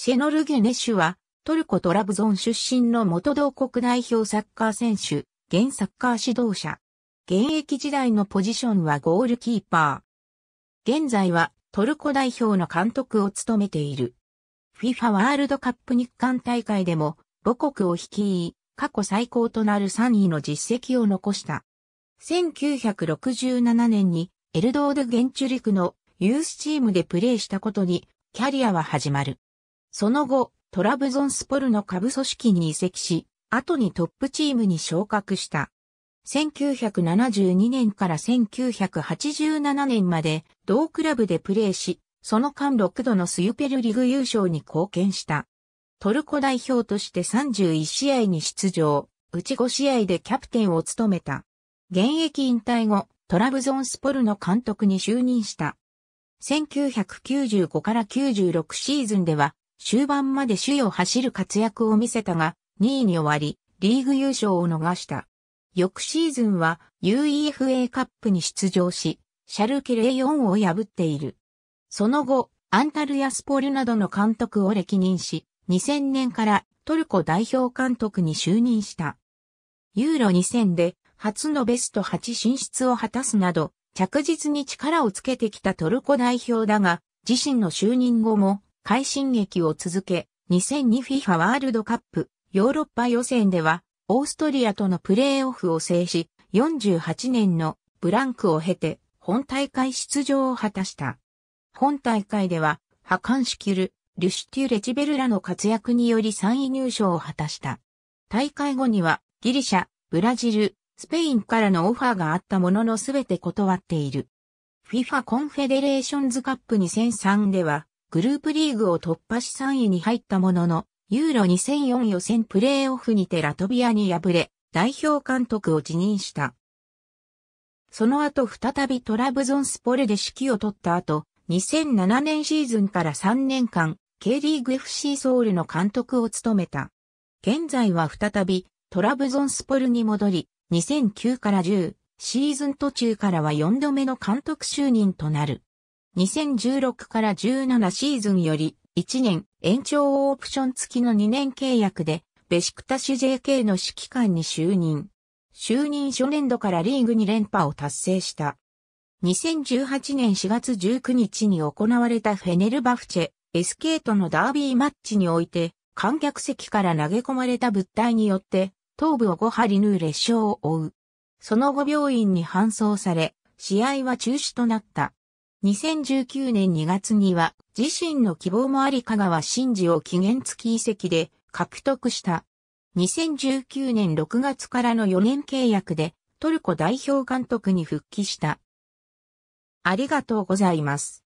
シェノル・ゲネシュは、トルコ・トラブゾン出身の元同国代表サッカー選手、現サッカー指導者。現役時代のポジションはゴールキーパー。現在はトルコ代表の監督を務めている。FIFA ワールドカップ日韓大会でも母国を率い、過去最高となる3位の実績を残した。1967年にエルドール・ゲンチュリクのユースチームでプレーしたことにキャリアは始まる。その後、トラブゾンスポルの下部組織に移籍し、後にトップチームに昇格した。1972年から1987年まで同クラブでプレーし、その間6度のスユペルリグ優勝に貢献した。トルコ代表として31試合に出場、うち5試合でキャプテンを務めた。現役引退後、トラブゾンスポルの監督に就任した。1995から96シーズンでは終盤まで首位を走る活躍を見せたが、2位に終わり、リーグ優勝を逃した。翌シーズンは UEFA カップに出場し、シャルケレイオンを破っている。その後、アンタルヤスポルなどの監督を歴任し、2000年からトルコ代表監督に就任した。ユーロ2000で初のベスト8進出を果たすなど、着実に力をつけてきたトルコ代表だが、自身の就任後も快進撃を続け、2002FIFA ワールドカップヨーロッパ予選では、オーストリアとのプレーオフを制し、48年のブランクを経て、本大会出場を果たした。本大会では、ハカンシキル、リュシュティ・レチベルらの活躍により3位入賞を果たした。大会後には、ギリシャ、ブラジル、スペインからのオファーがあったもののすべて断っている。FIFA コンフェデレーションズカップ2003では、グループリーグを突破し3位に入ったものの、ユーロ2004予選プレーオフにてラトビアに敗れ、代表監督を辞任した。その後再びトラブゾンスポルで指揮を取った後、2007年シーズンから3年間、K リーグ FC ソウルの監督を務めた。現在は再びトラブゾンスポルに戻り、2009から10シーズン途中からは4度目の監督就任となる。2016から17シーズンより1年延長オプション付きの2年契約でベシクタシュ JK の指揮官に就任。就任初年度からリーグに連覇を達成した。2018年4月19日に行われたフェネルバフチェ、エスケートのダービーマッチにおいて、観客席から投げ込まれた物体によって、頭部を5針縫う列傷を負う。その後病院に搬送され、試合は中止となった。2019年2月には自身の希望もあり香川真司を期限付き移籍で獲得した。2019年6月からの4年契約でトルコ代表監督に復帰した。ありがとうございます。